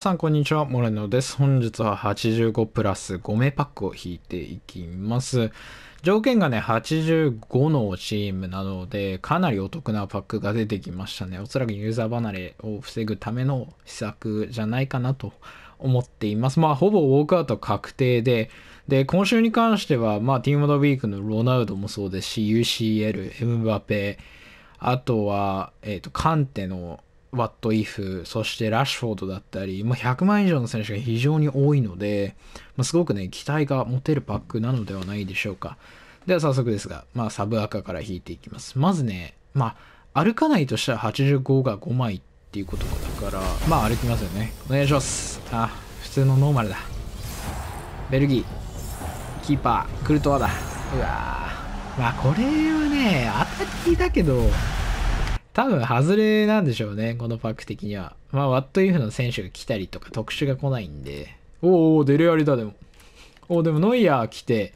さん、こんにちは。モレノです。本日は85プラス5名パックを引いていきます。条件がね、85のチームなので、かなりお得なパックが出てきましたね。おそらくユーザー離れを防ぐための施策じゃないかなと思っています。まあ、ほぼウォークアウト確定で、で、今週に関しては、まあ、ティームドブウィークのロナウドもそうですし、UCL、エムバペ、あとは、えっ、ー、と、カンテのワット・イフ、そしてラッシュフォードだったり、まあ、100万以上の選手が非常に多いので、まあ、すごくね、期待が持てるパックなのではないでしょうか。では早速ですが、まあ、サブ赤から引いていきます。まずね、まあ、歩かないとしたら85が5枚っていうことだから、まあ歩きますよね。お願いします。あ、普通のノーマルだ。ベルギー、キーパー、クルトワだ。うわまあこれはね、当たりだけど、多分外れなんでしょうね、このパック的には。まあ、ワットイフの選手が来たりとか、特殊が来ないんで。おお、デレアリだ、でも。おお、でもノイヤー来て、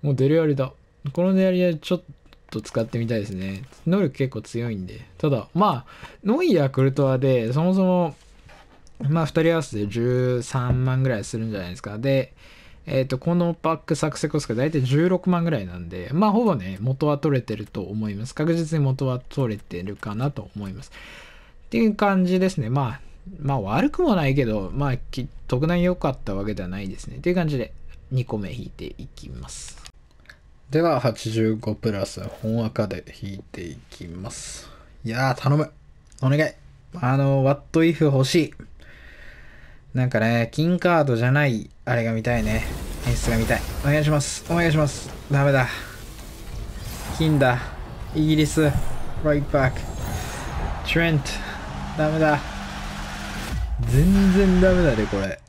もうデレアリだ。このデレアリはちょっと使ってみたいですね。能力結構強いんで。ただ、まあ、ノイヤークルトワで、そもそも、まあ、2人合わせて13万ぐらいするんじゃないですか。で、えっ、ー、と、このパック作成コストが大体16万ぐらいなんで、まあ、ほぼね、元は取れてると思います。確実に元は取れてるかなと思います。っていう感じですね。まあ、まあ、悪くもないけど、まあ、特段良かったわけではないですね。という感じで、2個目引いていきます。では、85プラス本赤で引いていきます。いやー、頼む。お願い。あの、What if 欲しい。なんかね、金カードじゃない、あれが見たいね。演出が見たい。お願いします。お願いします。ダメだ。金だ。イギリス。ライトバック。トレント。ダメだ。全然ダメだね、これ。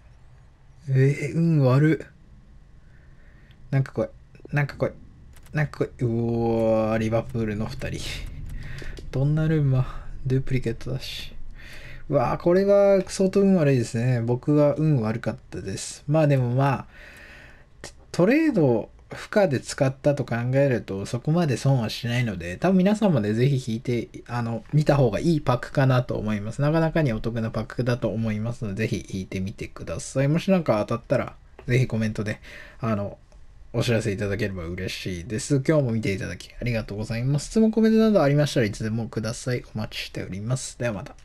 えー、運悪。なんか来い。なんかこれ。なんかこれ。うおー、リバプールの二人。どんなルンマ、ドゥプリケットだし。うわこれは相当運悪いですね。僕は運悪かったです。まあでもまあ、トレード負荷で使ったと考えるとそこまで損はしないので、多分皆さんもね、ぜひ引いて、あの、見た方がいいパックかなと思います。なかなかにお得なパックだと思いますので、ぜひ引いてみてください。もしなんか当たったら、ぜひコメントで、あの、お知らせいただければ嬉しいです。今日も見ていただきありがとうございます。質問、コメントなどありましたらいつでもください。お待ちしております。ではまた。